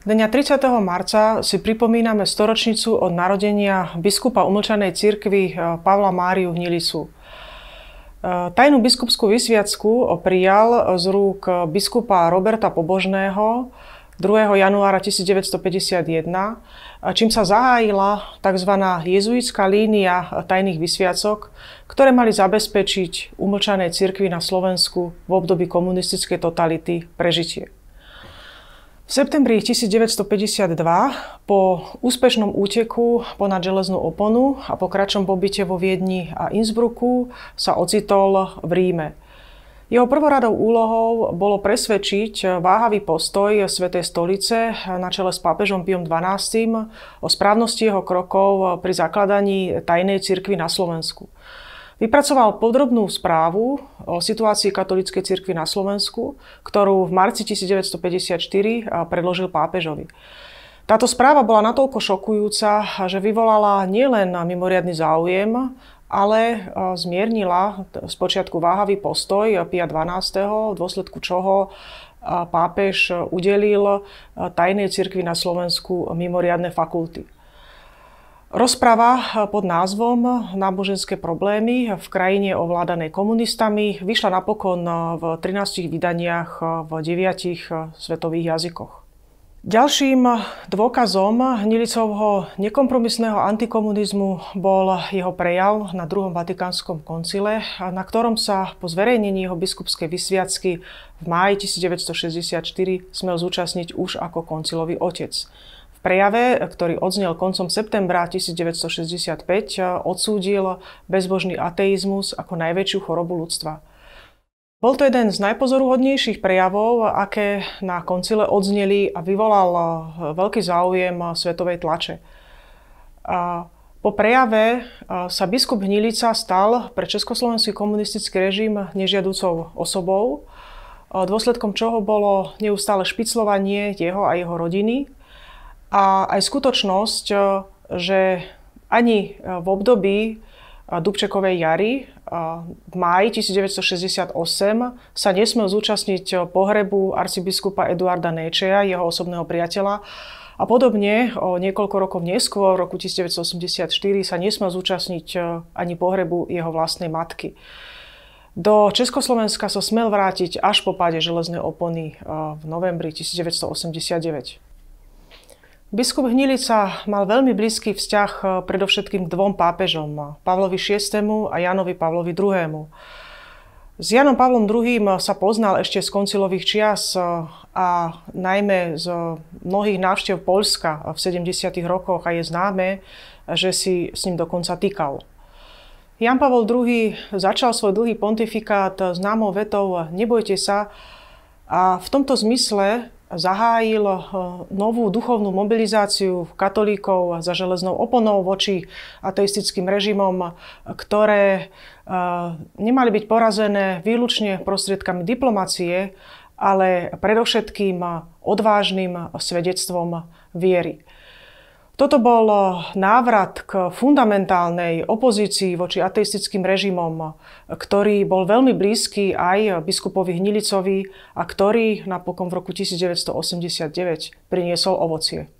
Dňa 30. marca si pripomíname storočnicu od narodenia biskupa umlčanej cirkvi eh, Pavla Máriu Hnilicu. Eh, tajnú biskupskú vysviacku prijal z rúk biskupa Roberta Pobožného 2. januára 1951, eh, čím sa zahájila tzv. jezuitská línia tajných vysviacok, ktoré mali zabezpečiť umlčanej cirkvi na Slovensku v období komunistickej totality prežitie. V septembri 1952 po úspešnom úteku ponad železnú oponu a po kratšom pobyte vo Viedni a Innsbrucku sa ocitol v Ríme. Jeho prvoradou úlohou bolo presvedčiť váhavý postoj Svetej stolice na čele s pápežom Piom XII o správnosti jeho krokov pri zakladaní tajnej cirkvi na Slovensku. Vypracoval podrobnú správu o situácii katolíckej cirkvi na Slovensku, ktorú v marci 1954 predložil pápežovi. Táto správa bola natoľko šokujúca, že vyvolala nielen mimoriadný záujem, ale zmiernila spočiatku váhavý postoj Pia 12., v dôsledku čoho pápež udelil tajnej cirkvi na Slovensku mimoriadne fakulty. Rozprava pod názvom Náboženské problémy v krajine ovládané komunistami vyšla napokon v 13 vydaniach v 9 svetových jazykoch. Ďalším dôkazom Hnilicovho nekompromisného antikomunizmu bol jeho prejav na druhom Vatikánskom koncile, na ktorom sa po zverejnení jeho biskupskej vysviacky v máji 1964 smel zúčastniť už ako koncilový otec prejave, ktorý odznel koncom septembra 1965, eh, odsúdil bezbožný ateizmus ako najväčšiu chorobu ľudstva. Bol to jeden z najpozoruhodnejších prejavov, aké na koncile odzneli a vyvolal eh, veľký záujem eh, svetovej tlače. Po prejave sa biskup Hnilica stal pre československý komunistický režim nežiaducou osobou, dôsledkom čoho bolo neustále špiclovanie jeho a jeho rodiny, a aj skutočnosť, e, že ani e, v období e, Dubčekovej jary v máji 1968 sa nesmel zúčastniť pohrebu arcibiskupa Eduarda Nečeja, jeho osobného priateľa. A podobne o niekoľko rokov neskôr, v roku 1984, sa nesmel zúčastniť ani pohrebu jeho vlastnej matky. Do Československa sa smel vrátiť až po páde železnej opony v novembri 1989. Biskup Hnilica mal veľmi blízky vzťah eh, predovšetkým dvom pápežom, Pavlovi VI. a Janovi Pavlovi II. S Janom Pavlom II. Eh, sa poznal ešte z koncilových čias eh, a najmä z mnohých návštev Polska v 70. rokoch a je známe, že si s ním dokonca týkal. Jan Pavol II. začal svoj dlhý pontifikát známou vetou Nebojte sa a v tomto zmysle zahájil eh, novú duchovnú mobilizáciu katolíkov za železnou oponou voči ateistickým režimom, ktoré eh, nemali byť porazené výlučne prostriedkami diplomácie, ale predovšetkým odvážnym svedectvom viery. Toto bol návrat k fundamentálnej opozícii voči ateistickým režimom, ktorý bol veľmi blízky aj biskupovi Hnilicovi a ktorý napokon v roku 1989 priniesol ovocie.